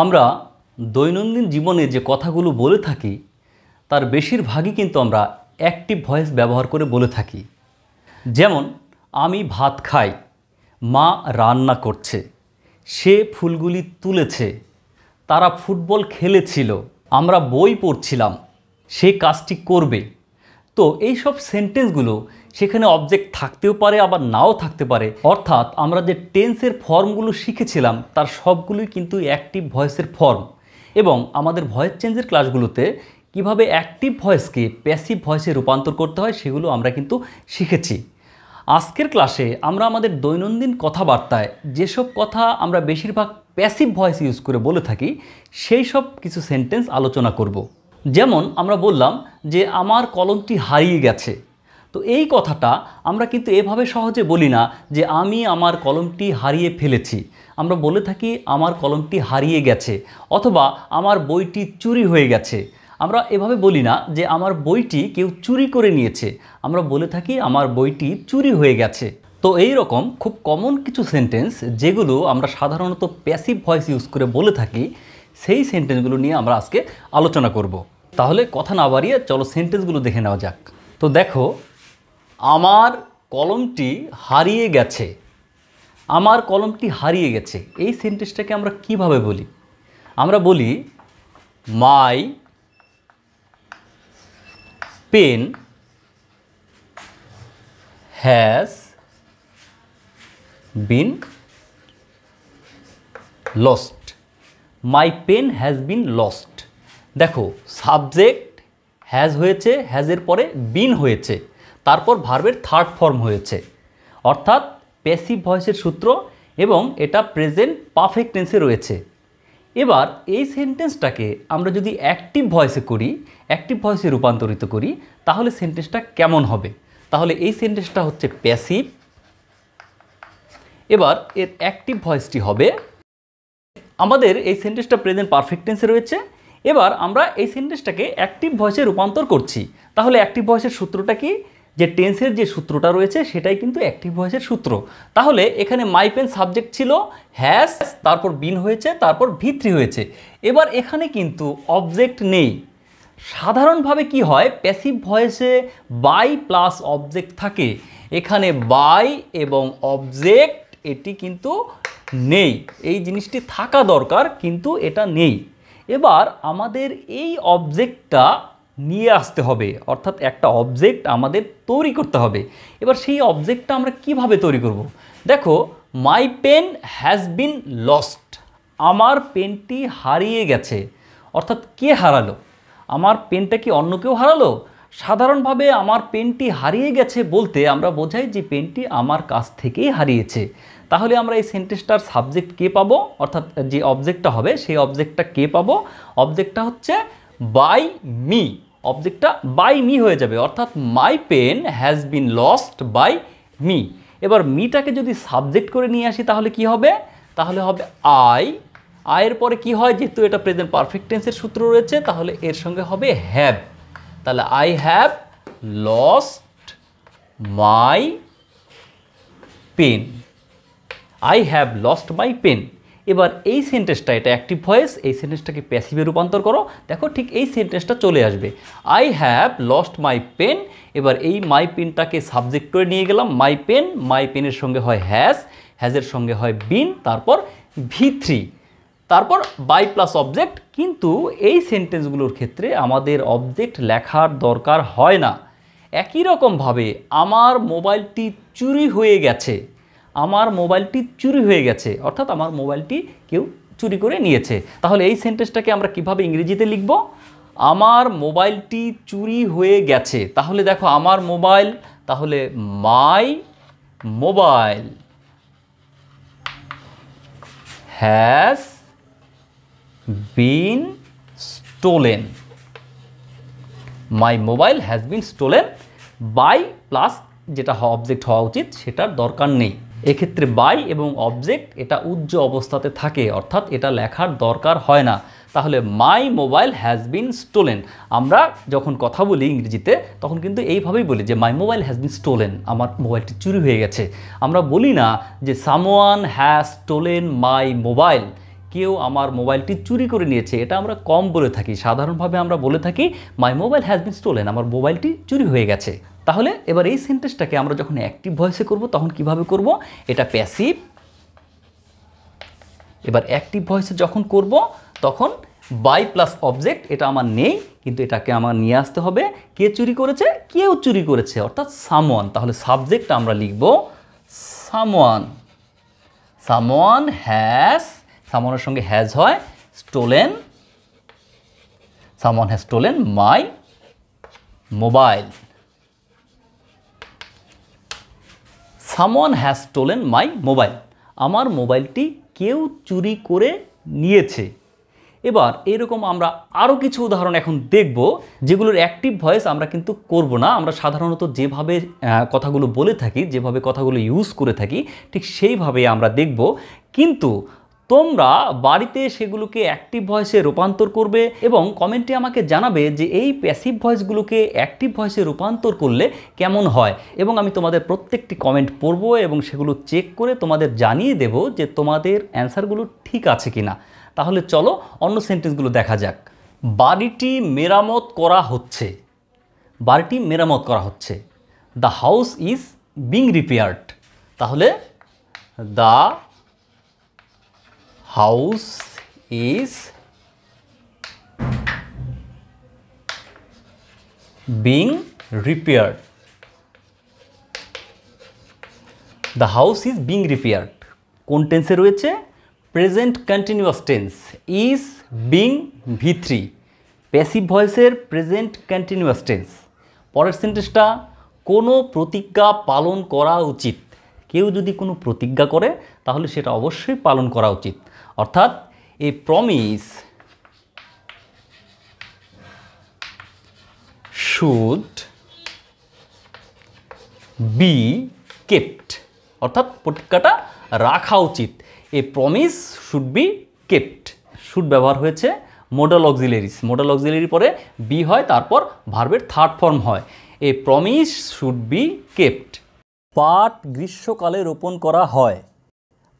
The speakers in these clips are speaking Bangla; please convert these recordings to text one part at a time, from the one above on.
আমরা দৈনন্দিন জীবনে যে কথাগুলো বলে থাকি তার বেশিরভাগই কিন্তু আমরা অ্যাক্টিভ ভয়েস ব্যবহার করে বলে থাকি যেমন আমি ভাত খাই মা রান্না করছে সে ফুলগুলি তুলেছে তারা ফুটবল খেলেছিল আমরা বই পড়ছিলাম সে কাজটি করবে তো এই সব সেন্টেন্সগুলো সেখানে অবজেক্ট থাকতেও পারে আবার নাও থাকতে পারে অর্থাৎ আমরা যে টেন্সের ফর্মগুলো শিখেছিলাম তার সবগুলোই কিন্তু অ্যাক্টিভ ভয়েসের ফর্ম এবং আমাদের ভয়েস চেঞ্জের ক্লাসগুলোতে কিভাবে অ্যাক্টিভ ভয়েসকে প্যাসিভ ভয়েসে রূপান্তর করতে হয় সেগুলো আমরা কিন্তু শিখেছি আজকের ক্লাসে আমরা আমাদের দৈনন্দিন কথাবার্তায় যেসব কথা আমরা বেশিরভাগ প্যাসিভ ভয়েস ইউজ করে বলে থাকি সেই সব কিছু সেন্টেন্স আলোচনা করব। যেমন আমরা বললাম যে আমার কলমটি হারিয়ে গেছে তো এই কথাটা আমরা কিন্তু এভাবে সহজে বলি না যে আমি আমার কলমটি হারিয়ে ফেলেছি আমরা বলে থাকি আমার কলমটি হারিয়ে গেছে অথবা আমার বইটি চুরি হয়ে গেছে আমরা এভাবে বলি না যে আমার বইটি কেউ চুরি করে নিয়েছে আমরা বলে থাকি আমার বইটি চুরি হয়ে গেছে তো এই রকম খুব কমন কিছু সেন্টেন্স যেগুলো আমরা সাধারণত প্যাসিভ ভয়েস ইউজ করে বলে থাকি সেই সেন্টেন্সগুলো নিয়ে আমরা আজকে আলোচনা করব তাহলে কথা না বাড়িয়ে চলো সেন্টেন্সগুলো দেখে নেওয়া যাক তো দেখো আমার কলমটি হারিয়ে গেছে আমার কলমটি হারিয়ে গেছে এই সেন্টেন্সটাকে আমরা কিভাবে বলি আমরা বলি my pen has been lost my pen has been lost দেখো সাবজেক্ট হ্যাজ হয়েছে হ্যাজের পরে বিন হয়েছে তারপর ভার্বের থার্ড ফর্ম হয়েছে অর্থাৎ প্যাসিভ ভয়েসের সূত্র এবং এটা প্রেজেন্ট পারফেক্ট টেন্সে রয়েছে এবার এই সেন্টেন্সটাকে আমরা যদি অ্যাক্টিভ ভয়েসে করি অ্যাক্টিভ ভয়েসে রূপান্তরিত করি তাহলে সেন্টেন্সটা কেমন হবে তাহলে এই সেন্টেন্সটা হচ্ছে প্যাসিভ এবার এর অ্যাক্টিভ ভয়েসটি হবে আমাদের এই সেন্টেন্সটা প্রেজেন্ট পারফেক্ট টেন্সে রয়েছে এবার আমরা এই সেন্টেন্সটাকে অ্যাক্টিভ ভয়েসে রূপান্তর করছি তাহলে অ্যাক্টিভ ভয়েসের সূত্রটা কি যে টেন্সের যে সূত্রটা রয়েছে সেটাই কিন্তু অ্যাক্টিভ ভয়েসের সূত্র তাহলে এখানে মাইপেন সাবজেক্ট ছিল হ্যাস তারপর বিন হয়েছে তারপর ভিত্রি হয়েছে এবার এখানে কিন্তু অবজেক্ট নেই সাধারণভাবে কি হয় প্যাসিভ ভয়েসে বাই প্লাস অবজেক্ট থাকে এখানে বাই এবং অবজেক্ট এটি কিন্তু নেই এই জিনিসটি থাকা দরকার কিন্তু এটা নেই এবার আমাদের এই অবজেক্টটা নিয়ে আসতে হবে অর্থাৎ একটা অবজেক্ট আমাদের তৈরি করতে হবে এবার সেই অবজেক্টটা আমরা কিভাবে তৈরি করব। দেখো my pen has been lost আমার পেনটি হারিয়ে গেছে অর্থাৎ কে হারালো আমার পেনটা কি অন্য কেউ হারালো সাধারণভাবে আমার পেনটি হারিয়ে গেছে বলতে আমরা বোঝাই যে পেনটি আমার কাছ থেকেই হারিয়েছে তাহলে আমরা এই সেন্টেন্সটার সাবজেক্ট কে পাবো অর্থাৎ যে অবজেক্টটা হবে সেই অবজেক্টটা কে পাবো অবজেক্টটা হচ্ছে বাই মি অবজেক্টটা বাই মি হয়ে যাবে অর্থাৎ my pen has been lost by me এবার মিটাকে যদি সাবজেক্ট করে নিয়ে আসি তাহলে কি হবে তাহলে হবে আই আয়ের পরে কি হয় যেহেতু এটা প্রেজেন্ট পারফেক্ট টেন্সের সূত্র রয়েছে তাহলে এর সঙ্গে হবে হ্যাভ তাহলে I have lost my pen I have lost my pen এবার এই সেন্টেন্সটা এটা অ্যাক্টিভ ভয়েস এই সেন্টেন্সটাকে প্যাসিভে রূপান্তর করো দেখো ঠিক এই সেন্টেন্সটা চলে আসবে I have lost my pen এবার এই মাই পেনটাকে সাবজেক্ট করে নিয়ে গেলাম মাই পেন মাই পেনের সঙ্গে হয় হ্যাজ হ্যাজের সঙ্গে হয় বিন তারপর ভি থ্রি তারপর বাই প্লাস অবজেক্ট কিন্তু এই সেন্টেন্সগুলোর ক্ষেত্রে আমাদের অবজেক্ট লেখার দরকার হয় না একই রকমভাবে আমার মোবাইলটি চুরি হয়ে গেছে আমার মোবাইলটি চুরি হয়ে গেছে অর্থাৎ আমার মোবাইলটি কেউ চুরি করে নিয়েছে তাহলে এই সেন্টেন্সটাকে আমরা কিভাবে ইংরেজিতে লিখব আমার মোবাইলটি চুরি হয়ে গেছে তাহলে দেখো আমার মোবাইল তাহলে my mobile has been stolen my mobile has been stolen by plus যেটা অবজেক্ট হওয়া উচিত সেটার দরকার নেই এক্ষেত্রে বাই এবং অবজেক্ট এটা উজ্জ অবস্থাতে থাকে অর্থাৎ এটা লেখার দরকার হয় না তাহলে my mobile has been stolen আমরা যখন কথা বলি ইংরেজিতে তখন কিন্তু এইভাবেই বলি যে my mobile has been stolen আমার মোবাইলটি চুরি হয়ে গেছে আমরা বলি না যে someone has stolen my mobile কেউ আমার মোবাইলটি চুরি করে নিয়েছে এটা আমরা কম বলে থাকি সাধারণভাবে আমরা বলে থাকি my mobile has been stolen আমার মোবাইলটি চুরি হয়ে গেছে তাহলে এবার এই সেন্টেন্সটাকে আমরা যখন অ্যাক্টিভ ভয়েসে করব তখন কিভাবে করব এটা প্যাসিভ এবার অ্যাক্টিভ ভয়েসে যখন করব তখন বাই প্লাস অবজেক্ট এটা আমার নেই কিন্তু এটাকে আমার নিয়ে আসতে হবে কে চুরি করেছে কেউ চুরি করেছে অর্থাৎ সামওয়ান তাহলে সাবজেক্ট আমরা লিখব সামওয়ান সামওয়ান হ্যাস সামওয়ানের সঙ্গে হ্যাজ হয় stolen someone has stolen my mobile someone has stolen my mobile আমার মোবাইলটি কেউ চুরি করে নিয়েছে এবার এরকম আমরা আরও কিছু উদাহরণ এখন দেখব যেগুলোর অ্যাক্টিভ ভয়েস আমরা কিন্তু করব না আমরা সাধারণত যেভাবে কথাগুলো বলে থাকি যেভাবে কথাগুলো ইউজ করে থাকি ঠিক সেইভাবে আমরা দেখব কিন্তু তোমরা বাড়িতে সেগুলোকে অ্যাক্টিভ ভয়েসে রূপান্তর করবে এবং কমেন্টে আমাকে জানাবে যে এই প্যাসিভ ভয়েসগুলোকে অ্যাক্টিভ ভয়েসে রূপান্তর করলে কেমন হয় এবং আমি তোমাদের প্রত্যেকটি কমেন্ট পড়ব এবং সেগুলো চেক করে তোমাদের জানিয়ে দেব যে তোমাদের অ্যান্সারগুলো ঠিক আছে কি না তাহলে চলো অন্য সেন্টেন্সগুলো দেখা যাক বাড়িটি মেরামত করা হচ্ছে বাড়িটি মেরামত করা হচ্ছে the house is being repaired তাহলে the house is being repaired. The house is being repaired. কোন টেন্সে রয়েছে present continuous tense is being V three passive ভয়েসের প্রেজেন্ট কন্টিনিউয়াস টেন্স পরের সেন্টেন্সটা কোনো প্রতিজ্ঞা পালন করা উচিত কেউ যদি কোনো প্রতিজ্ঞা করে তাহলে সেটা অবশ্যই পালন করা উচিত অর্থাৎ a promise should be kept অর্থাৎ প্রতিজ্ঞাটা রাখা উচিত a promise should be kept should ব্যবহার হয়েছে মোডাল অক্সিলারিস মোডাল অক্সিলারি পরে বি হয় তারপর ভার্বের থার্ড ফর্ম হয় a promise should be kept পাট গ্রীষ্মকালে রোপণ করা হয়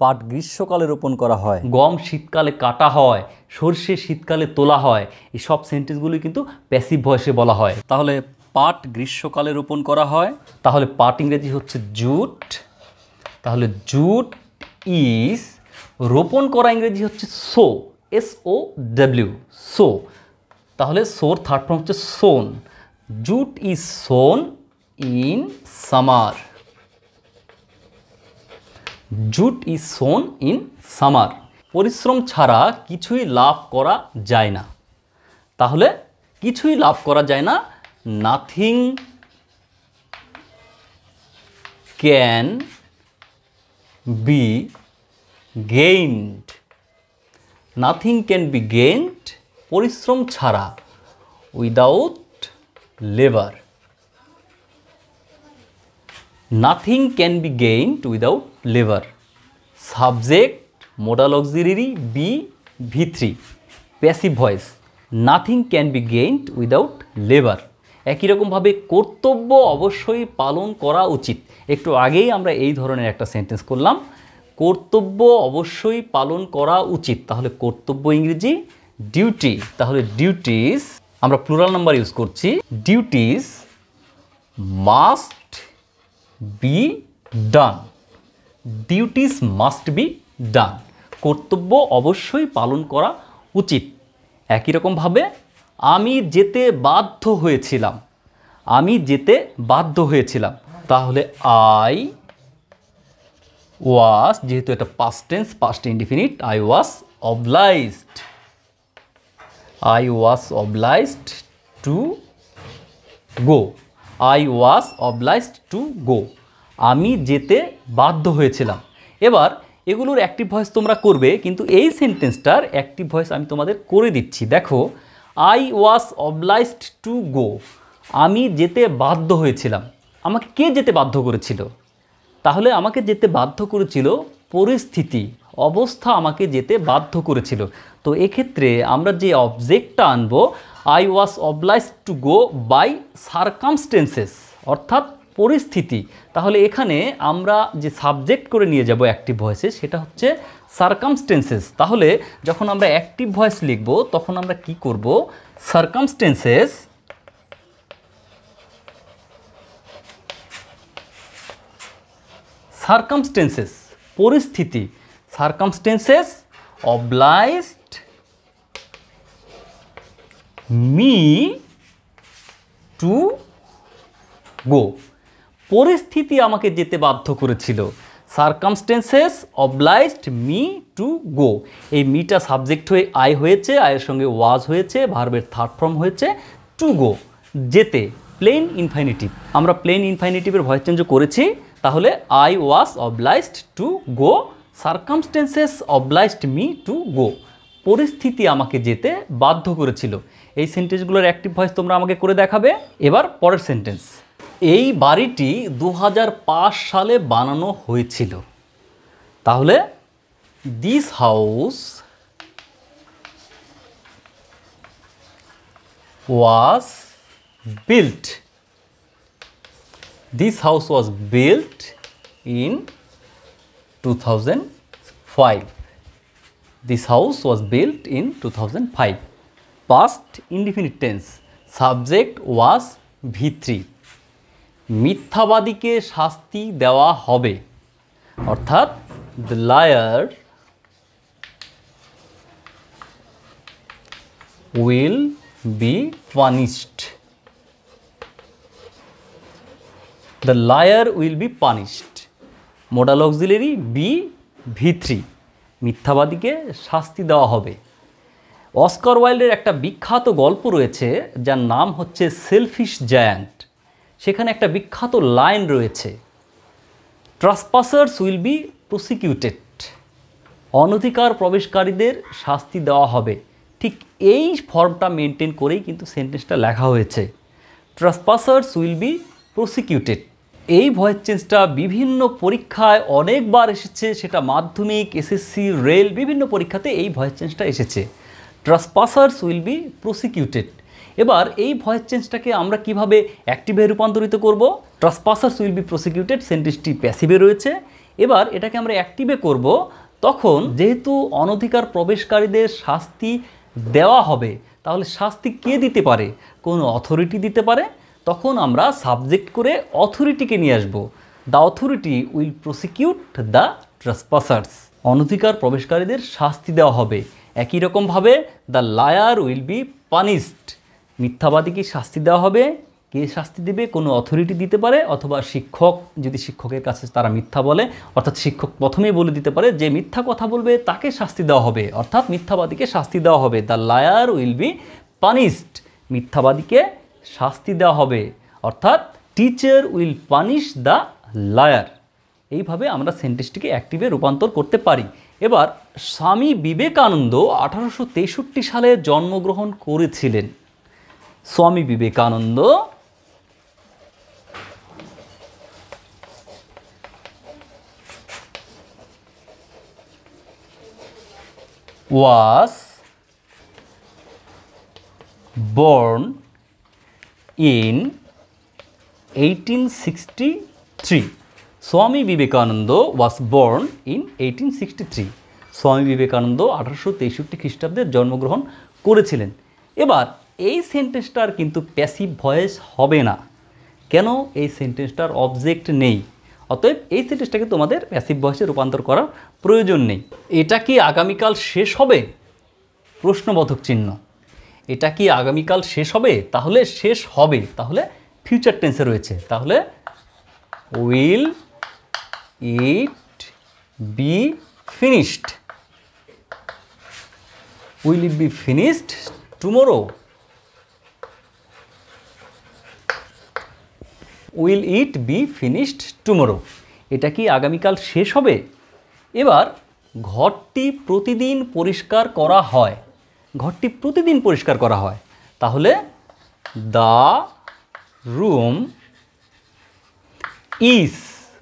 পাট গ্রীষ্মকালে রোপণ করা হয় গম শীতকালে কাটা হয় সর্ষে শীতকালে তোলা হয় এই সব সেন্টেন্সগুলি কিন্তু প্যাসিভ ভয়েসে বলা হয় তাহলে পাট গ্রীষ্মকালে রোপণ করা হয় তাহলে পাট ইংরেজি হচ্ছে জুট তাহলে জুট ইজ রোপণ করা ইংরেজি হচ্ছে sow S O W sow তাহলে সোর থার্ড ফর্ম হচ্ছে sown jute is sown in summer jute is sown in summer পরিশ্রম ছাড়া কিছুই লাভ করা যায় না তাহলে কিছুই লাভ করা যায় না nothing can be gained nothing can be gained পরিশ্রম ছাড়া without labour nothing can be gained without labour subject modal auxiliary be V three passive voice nothing can be gained without labour একই রকমভাবে কর্তব্য অবশ্যই পালন করা উচিত একটু আগেই আমরা এই ধরনের একটা সেন্টেন্স করলাম কর্তব্য অবশ্যই পালন করা উচিত তাহলে কর্তব্য ইংরেজি ডিউটি তাহলে ডিউটিস আমরা প্লুরাল নাম্বার ইউজ করছি duties must be done duties must be done কর্তব্য অবশ্যই পালন করা উচিত একই রকমভাবে আমি যেতে বাধ্য হয়েছিলাম আমি যেতে বাধ্য হয়েছিলাম তাহলে আই ওয়াস যেহেতু এটা past tense past indefinite I was obliged I was obliged to go I was obliged to go আমি যেতে বাধ্য হয়েছিলাম এবার এগুলোর অ্যাক্টিভ ভয়েস তোমরা করবে কিন্তু এই সেন্টেন্সটার অ্যাক্টিভ ভয়েস আমি তোমাদের করে দিচ্ছি দেখো I was obliged to go আমি যেতে বাধ্য হয়েছিলাম আমাকে কে যেতে বাধ্য করেছিল তাহলে আমাকে যেতে বাধ্য করেছিল পরিস্থিতি অবস্থা আমাকে যেতে বাধ্য করেছিল তো এক্ষেত্রে আমরা যে অবজেক্টটা আনব I was oblige to go by circumstances অর্থাৎ পরিস্থিতি তাহলে এখানে আমরা যে সাবজেক্ট করে নিয়ে যাব অ্যাক্টিভ ভয়েসে সেটা হচ্ছে সার্কামস্টেন্সেস তাহলে যখন আমরা অ্যাক্টিভ ভয়েস লিখব তখন আমরা কি করব সার্কামস্টেন্সেস সার্কামস্টেন্সেস পরিস্থিতি circumstances obliged me to go পরিস্থিতি আমাকে যেতে বাধ্য করেছিল circumstances obliged me to go এই মিটা সাবজেক্ট হয়ে আই হয়েছে আয়ের সঙ্গে ওয়াজ হয়েছে ভার্বের থার্ড ফর্ম হয়েছে টু গো যেতে প্লেন ইনফাইনিটিভ আমরা প্লেন ইনফাইনিটিভের ভয়েস চেঞ্জ করেছি তাহলে I was obliged to go circumstances obliged me to go পরিস্থিতি আমাকে যেতে বাধ্য করেছিল এই সেন্টেন্সগুলোর অ্যাক্টিভ ভয়েস তোমরা আমাকে করে দেখাবে এবার পরের সেন্টেন্স এই বাড়িটি দু সালে বানানো হয়েছিল তাহলে this house was built this house was built in 2005. This house was built in 2005. Past indefinite tense. Subject was V3. মিথ্যাবাদীকে শাস্তি দেওয়া হবে অর্থাৎ the liar will be punished the liar will be punished modal be V three মিথ্যাবাদীকে শাস্তি দেওয়া হবে অস্কার ওয়াইল্ডের একটা বিখ্যাত গল্প রয়েছে যার নাম হচ্ছে সেলফিশ জায়ান্ট সেখানে একটা বিখ্যাত লাইন রয়েছে ট্রাসপাসার্স উইল বি প্রসিকিউটেড অনধিকার প্রবেশকারীদের শাস্তি দেওয়া হবে ঠিক এই ফর্মটা মেনটেন করেই কিন্তু সেন্টেন্সটা লেখা হয়েছে ট্রাসপাসার্স উইল বি প্রসিকিউটেড এই ভয়েস চেঞ্জটা বিভিন্ন পরীক্ষায় অনেকবার এসেছে সেটা মাধ্যমিক এসএসসি রেল বিভিন্ন পরীক্ষাতে এই ভয়েস চেঞ্জটা এসেছে ট্রাসপাসার্স উইল বি প্রসিকিউটেড এবার এই ভয়েস চেঞ্জটাকে আমরা কিভাবে অ্যাক্টিভে রূপান্তরিত করব ট্রাসপাসার্স উইল বি প্রসিকিউটেড সেন্টেন্সটি প্যাসিভে রয়েছে এবার এটাকে আমরা অ্যাক্টিভে করব তখন যেহেতু অনধিকার প্রবেশকারীদের শাস্তি দেওয়া হবে তাহলে শাস্তি কে দিতে পারে কোনো অথরিটি দিতে পারে তখন আমরা সাবজেক্ট করে অথরিটিকে নিয়ে আসব the authority will prosecute the trespassers অনধিকার প্রবেশকারীদের শাস্তি দেওয়া হবে একই রকমভাবে the liar will be punished মিথ্যাবাদীকে শাস্তি দেওয়া হবে কে শাস্তি দেবে কোনো অথরিটি দিতে পারে অথবা শিক্ষক যদি শিক্ষকের কাছে তারা মিথ্যা বলে অর্থাৎ শিক্ষক প্রথমেই বলে দিতে পারে যে মিথ্যা কথা বলবে তাকে শাস্তি দেওয়া হবে অর্থাৎ মিথ্যাবাদীকে শাস্তি দেওয়া হবে the liar will be punished মিথ্যাবাদীকে শাস্তি দেওয়া হবে অর্থাৎ teacher will punish the liar এইভাবে আমরা সেন্টেন্সটিকে অ্যাক্টিভে রূপান্তর করতে পারি এবার স্বামী বিবেকানন্দ আঠারোশো তেষট্টি সালে জন্মগ্রহণ করেছিলেন Swami Vivekananda was born in sixty in 1863. Swami Vivekananda in born sixty three Swami Vivekananda আঠারোশো তেষট্টি খ্রিস্টাব্দে জন্মগ্রহণ করেছিলেন এবার এই সেন্টেন্সটার কিন্তু প্যাসিভ ভয়েস হবে না কেন এই সেন্টেন্সটার অবজেক্ট নেই অতএব এই সেন্টেন্সটাকে তোমাদের প্যাসিভ ভয়েসে রূপান্তর করার প্রয়োজন নেই এটা কি আগামীকাল শেষ হবে প্রশ্নবোধক চিহ্ন এটা কি আগামীকাল শেষ হবে তাহলে শেষ হবে তাহলে ফিউচার টেন্সে রয়েছে তাহলে will it be finished will it be finished tomorrow will it be finished tomorrow এটা কি আগামীকাল শেষ হবে এবার ঘরটি প্রতিদিন পরিষ্কার করা হয় ঘরটি প্রতিদিন পরিষ্কার করা হয় তাহলে দ্য রুম ইজ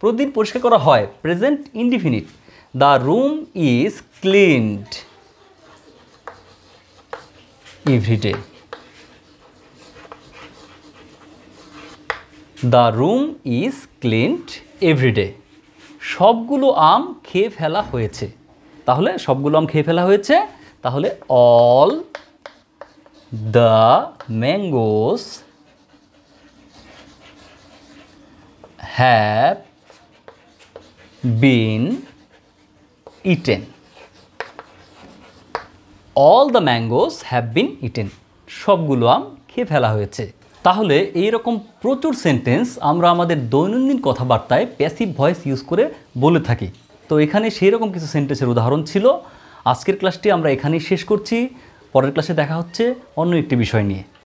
প্রতিদিন পরিষ্কার করা হয় present indefinite the room is cleaned everyday the room is cleaned everyday সবগুলো আম খেয়ে ফেলা হয়েছে তাহলে সবগুলো আম খেয়ে ফেলা হয়েছে তাহলে all the mangoes have been eaten all the mangoes have been eaten সবগুলো আম খেয়ে ফেলা হয়েছে তাহলে এই রকম প্রচুর সেন্টেন্স আমরা আমাদের দৈনন্দিন কথাবার্তায় প্যাসিভ ভয়েস ইউজ করে বলে থাকি তো এখানে সেই রকম কিছু সেন্টেন্সের উদাহরণ ছিল আজকের ক্লাসটি আমরা এখানেই শেষ করছি পরের ক্লাসে দেখা হচ্ছে অন্য একটি বিষয় নিয়ে